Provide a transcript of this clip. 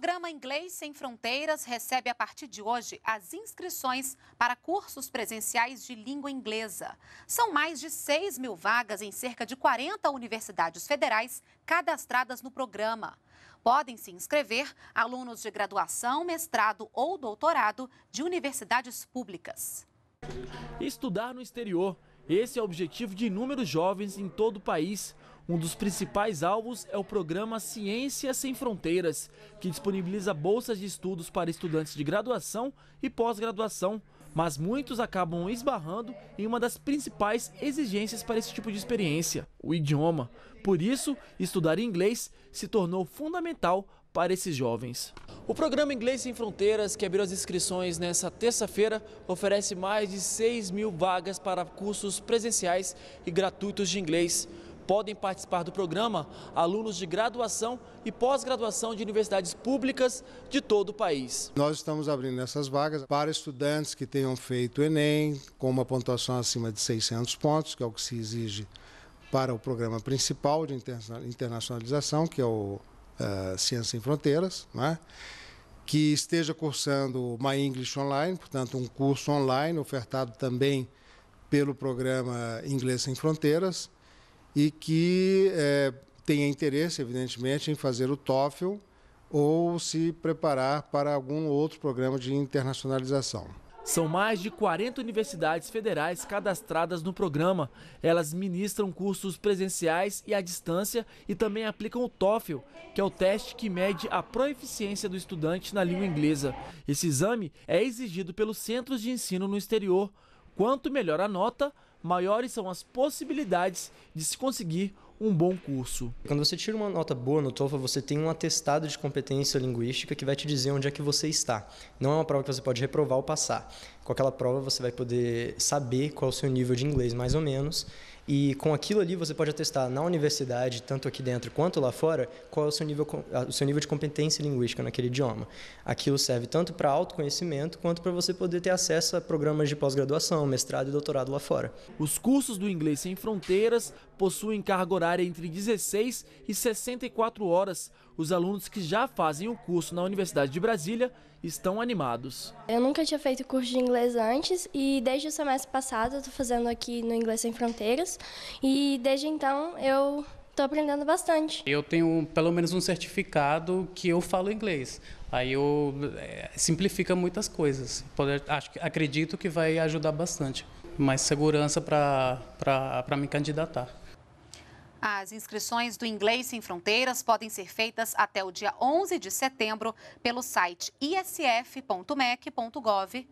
programa Inglês Sem Fronteiras recebe a partir de hoje as inscrições para cursos presenciais de língua inglesa. São mais de 6 mil vagas em cerca de 40 universidades federais cadastradas no programa. Podem se inscrever alunos de graduação, mestrado ou doutorado de universidades públicas. Estudar no exterior esse é o objetivo de inúmeros jovens em todo o país. Um dos principais alvos é o programa Ciência Sem Fronteiras, que disponibiliza bolsas de estudos para estudantes de graduação e pós-graduação mas muitos acabam esbarrando em uma das principais exigências para esse tipo de experiência, o idioma. Por isso, estudar inglês se tornou fundamental para esses jovens. O programa Inglês Sem Fronteiras, que abriu as inscrições nesta terça-feira, oferece mais de 6 mil vagas para cursos presenciais e gratuitos de inglês. Podem participar do programa alunos de graduação e pós-graduação de universidades públicas de todo o país. Nós estamos abrindo essas vagas para estudantes que tenham feito Enem com uma pontuação acima de 600 pontos, que é o que se exige para o programa principal de internacionalização, que é o uh, eh, Ciência Sem Fronteiras, né? que esteja cursando My English Online, portanto, um curso online ofertado também pelo programa Inglês Sem Fronteiras, e que é, tenha interesse, evidentemente, em fazer o TOEFL ou se preparar para algum outro programa de internacionalização. São mais de 40 universidades federais cadastradas no programa. Elas ministram cursos presenciais e à distância e também aplicam o TOEFL, que é o teste que mede a proeficiência do estudante na língua inglesa. Esse exame é exigido pelos centros de ensino no exterior. Quanto melhor a nota, maiores são as possibilidades de se conseguir um bom curso. Quando você tira uma nota boa no TOEFL, você tem um atestado de competência linguística que vai te dizer onde é que você está. Não é uma prova que você pode reprovar ou passar. Com aquela prova você vai poder saber qual é o seu nível de inglês, mais ou menos, e com aquilo ali você pode atestar na universidade, tanto aqui dentro quanto lá fora, qual é o seu nível, o seu nível de competência linguística naquele idioma. Aquilo serve tanto para autoconhecimento quanto para você poder ter acesso a programas de pós-graduação, mestrado e doutorado lá fora. Os cursos do Inglês Sem Fronteiras possuem carga horária entre 16 e 64 horas. Os alunos que já fazem o curso na Universidade de Brasília estão animados. Eu nunca tinha feito curso de inglês inglês antes e desde o semestre passado eu estou fazendo aqui no Inglês Sem Fronteiras e desde então eu estou aprendendo bastante. Eu tenho pelo menos um certificado que eu falo inglês. Aí eu é, simplifica muitas coisas. Poder, acho, acredito que vai ajudar bastante. Mais segurança para me candidatar. As inscrições do Inglês Sem Fronteiras podem ser feitas até o dia 11 de setembro pelo site isf.mec.gov.br.